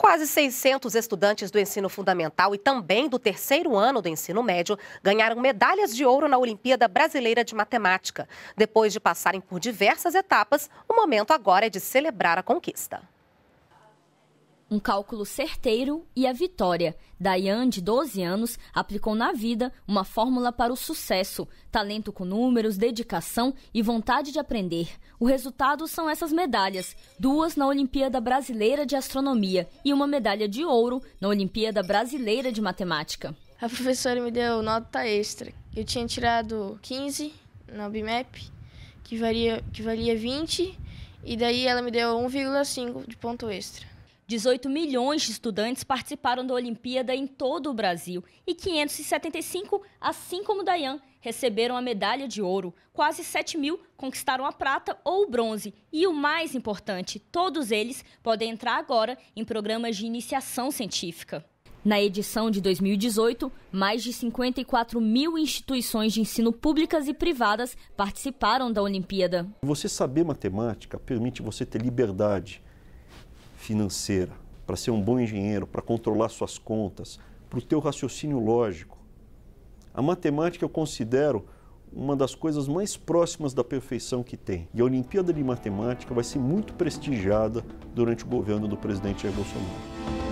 Quase 600 estudantes do ensino fundamental e também do terceiro ano do ensino médio ganharam medalhas de ouro na Olimpíada Brasileira de Matemática. Depois de passarem por diversas etapas, o momento agora é de celebrar a conquista um cálculo certeiro e a vitória. Dayane, de 12 anos, aplicou na vida uma fórmula para o sucesso: talento com números, dedicação e vontade de aprender. O resultado são essas medalhas: duas na Olimpíada Brasileira de Astronomia e uma medalha de ouro na Olimpíada Brasileira de Matemática. A professora me deu nota extra. Eu tinha tirado 15 na BIMAP, que valia, que valia 20, e daí ela me deu 1,5 de ponto extra. 18 milhões de estudantes participaram da Olimpíada em todo o Brasil e 575, assim como Dayan, receberam a medalha de ouro. Quase 7 mil conquistaram a prata ou o bronze. E o mais importante, todos eles podem entrar agora em programas de iniciação científica. Na edição de 2018, mais de 54 mil instituições de ensino públicas e privadas participaram da Olimpíada. Você saber matemática permite você ter liberdade financeira, para ser um bom engenheiro, para controlar suas contas, para o teu raciocínio lógico. A matemática eu considero uma das coisas mais próximas da perfeição que tem. E a Olimpíada de Matemática vai ser muito prestigiada durante o governo do presidente Jair Bolsonaro.